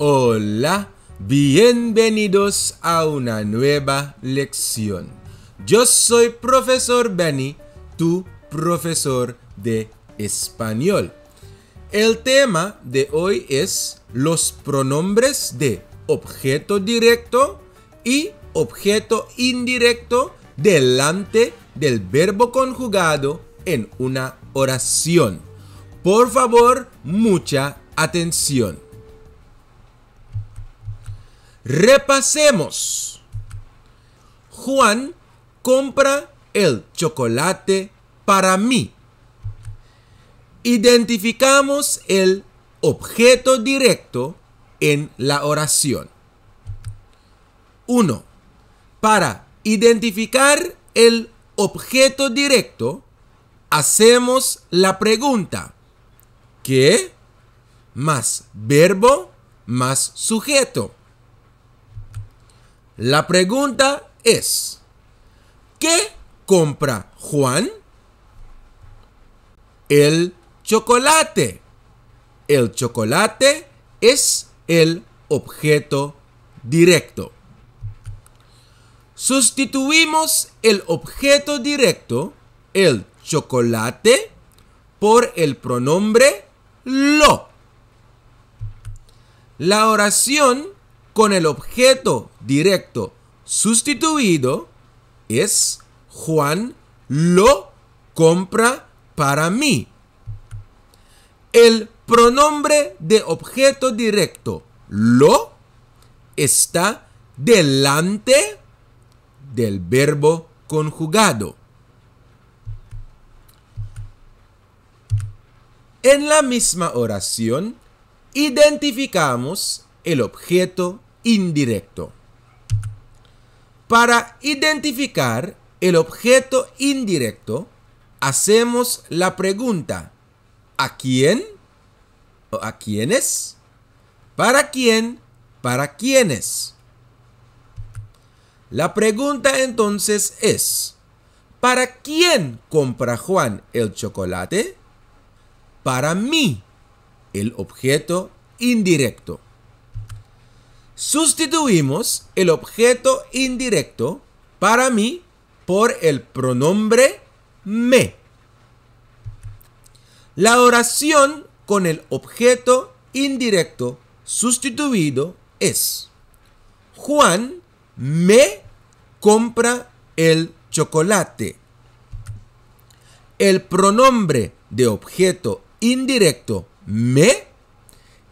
Hola, bienvenidos a una nueva lección. Yo soy profesor Benny, tu profesor de español. El tema de hoy es los pronombres de objeto directo y objeto indirecto delante del verbo conjugado en una oración. Por favor, mucha atención. Repasemos. Juan compra el chocolate para mí. Identificamos el objeto directo en la oración. 1. Para identificar el objeto directo, hacemos la pregunta ¿qué? más verbo más sujeto. La pregunta es, ¿qué compra Juan? El chocolate. El chocolate es el objeto directo. Sustituimos el objeto directo, el chocolate, por el pronombre lo. La oración con el objeto directo sustituido es Juan lo compra para mí. El pronombre de objeto directo lo está delante del verbo conjugado. En la misma oración, identificamos el objeto indirecto. Para identificar el objeto indirecto, hacemos la pregunta ¿a quién? ¿O ¿A quiénes? ¿Para quién? ¿Para quiénes? La pregunta entonces es, ¿para quién compra Juan el chocolate? Para mí, el objeto indirecto sustituimos el objeto indirecto para mí por el pronombre me. La oración con el objeto indirecto sustituido es Juan me compra el chocolate. El pronombre de objeto indirecto me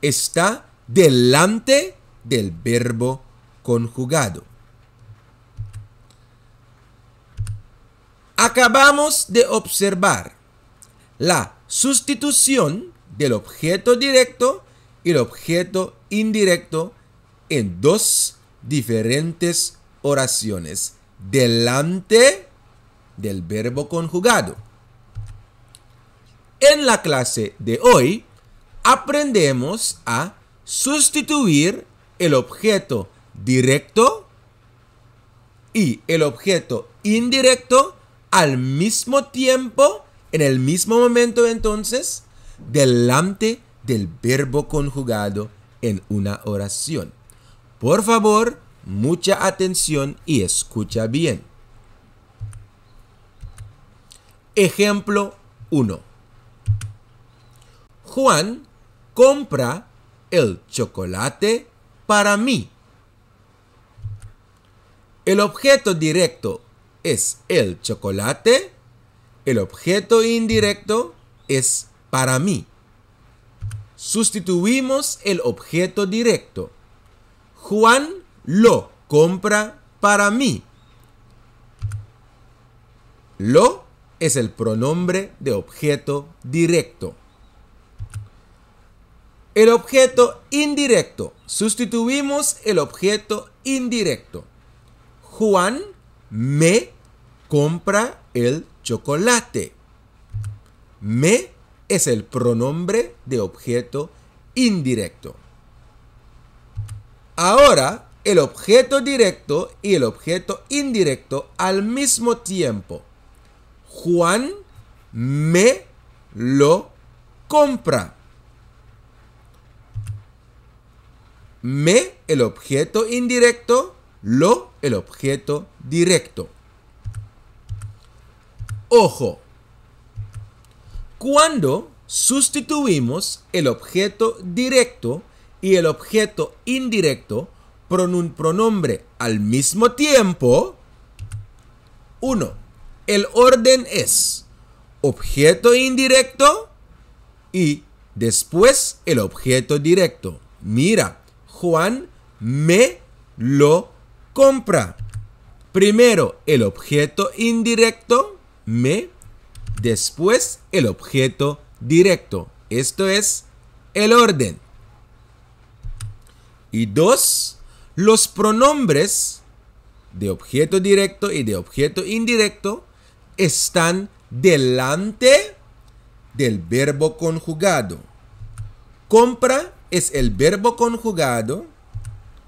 está delante del verbo conjugado. Acabamos de observar la sustitución del objeto directo y el objeto indirecto en dos diferentes oraciones delante del verbo conjugado. En la clase de hoy aprendemos a sustituir el objeto directo y el objeto indirecto al mismo tiempo, en el mismo momento entonces, delante del verbo conjugado en una oración. Por favor, mucha atención y escucha bien. Ejemplo 1. Juan compra el chocolate para mí. El objeto directo es el chocolate. El objeto indirecto es para mí. Sustituimos el objeto directo. Juan lo compra para mí. Lo es el pronombre de objeto directo. El objeto indirecto. Sustituimos el objeto indirecto. Juan me compra el chocolate. Me es el pronombre de objeto indirecto. Ahora, el objeto directo y el objeto indirecto al mismo tiempo. Juan me lo compra. me el objeto indirecto, lo el objeto directo. Ojo, cuando sustituimos el objeto directo y el objeto indirecto por un pronombre al mismo tiempo, Uno. El orden es objeto indirecto y después el objeto directo. Mira, Juan me lo compra. Primero el objeto indirecto, me. Después el objeto directo. Esto es el orden. Y dos, los pronombres de objeto directo y de objeto indirecto están delante del verbo conjugado. Compra es el verbo conjugado,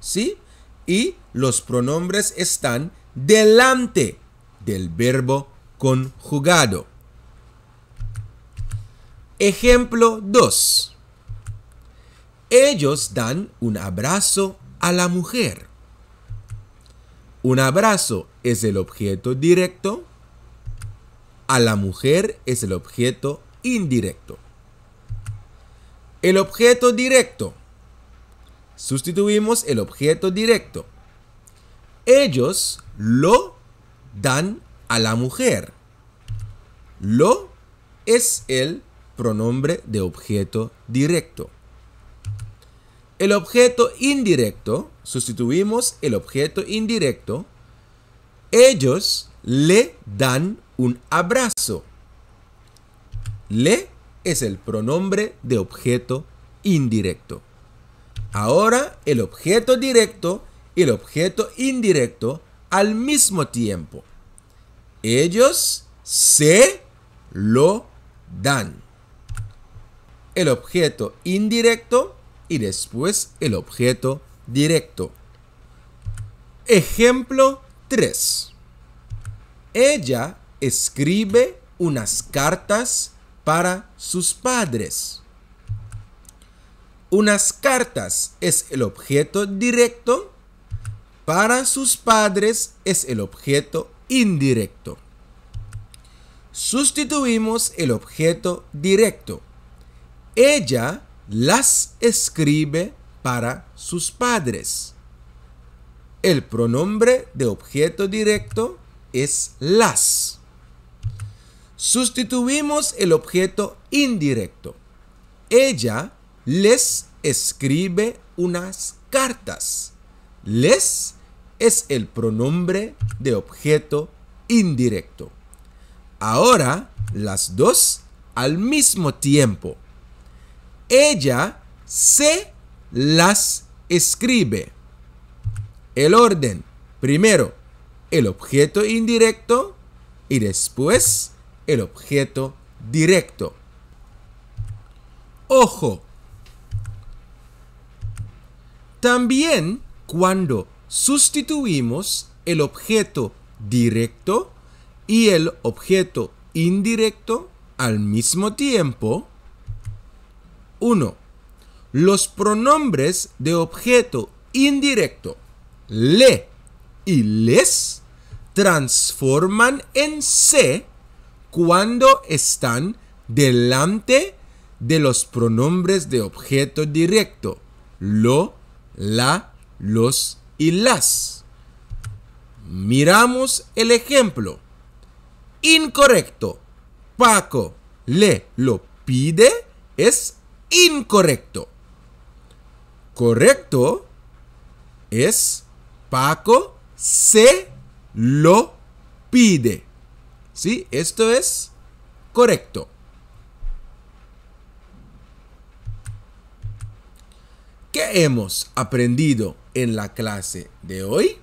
¿sí? Y los pronombres están delante del verbo conjugado. Ejemplo 2. Ellos dan un abrazo a la mujer. Un abrazo es el objeto directo, a la mujer es el objeto indirecto. El objeto directo. Sustituimos el objeto directo. Ellos lo dan a la mujer. Lo es el pronombre de objeto directo. El objeto indirecto, sustituimos el objeto indirecto. Ellos le dan un abrazo. Le es el pronombre de objeto indirecto. Ahora el objeto directo y el objeto indirecto al mismo tiempo. Ellos se lo dan. El objeto indirecto y después el objeto directo. Ejemplo 3. Ella escribe unas cartas para sus padres. Unas cartas es el objeto directo, para sus padres es el objeto indirecto. Sustituimos el objeto directo. Ella las escribe para sus padres. El pronombre de objeto directo es las sustituimos el objeto indirecto. Ella les escribe unas cartas. Les es el pronombre de objeto indirecto. Ahora las dos al mismo tiempo. Ella se las escribe. El orden. Primero, el objeto indirecto y después el objeto directo. Ojo. También cuando sustituimos el objeto directo y el objeto indirecto al mismo tiempo. 1. Los pronombres de objeto indirecto le y les transforman en se cuando están delante de los pronombres de objeto directo. Lo, la, los y las. Miramos el ejemplo. Incorrecto. Paco le lo pide es incorrecto. Correcto es Paco se lo pide. ¿Sí? Esto es correcto. ¿Qué hemos aprendido en la clase de hoy?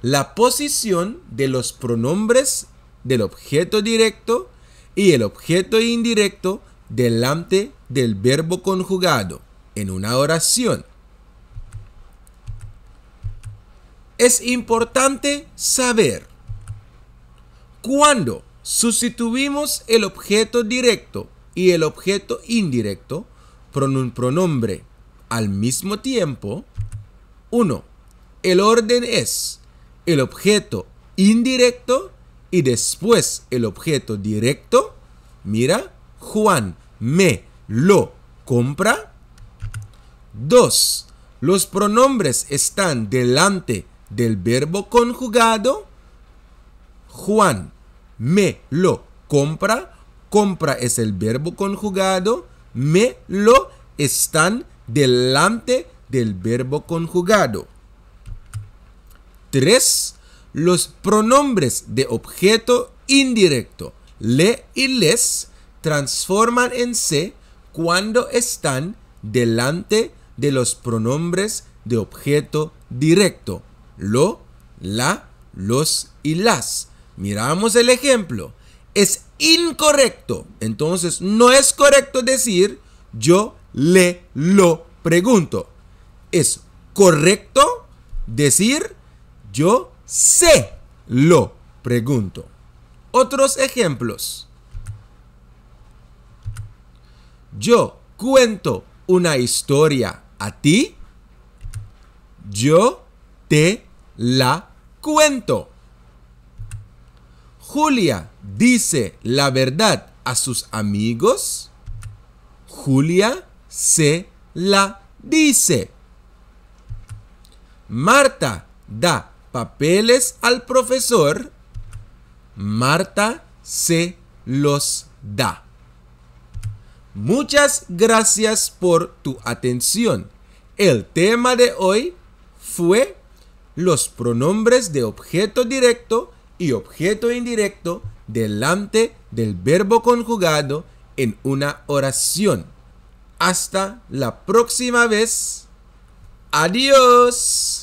La posición de los pronombres del objeto directo y el objeto indirecto delante del verbo conjugado en una oración. Es importante saber cuando sustituimos el objeto directo y el objeto indirecto por un pronombre al mismo tiempo, 1. El orden es el objeto indirecto y después el objeto directo. Mira, Juan me lo compra. 2. Los pronombres están delante del verbo conjugado Juan me lo compra. Compra es el verbo conjugado. Me lo están delante del verbo conjugado. 3. Los pronombres de objeto indirecto le y les transforman en se cuando están delante de los pronombres de objeto directo. Lo, la, los y las miramos el ejemplo, es incorrecto. Entonces no es correcto decir yo le lo pregunto. Es correcto decir yo sé lo pregunto. Otros ejemplos. Yo cuento una historia a ti. Yo te la cuento. Julia dice la verdad a sus amigos, Julia se la dice. Marta da papeles al profesor, Marta se los da. Muchas gracias por tu atención. El tema de hoy fue los pronombres de objeto directo y objeto indirecto delante del verbo conjugado en una oración. Hasta la próxima vez. Adiós.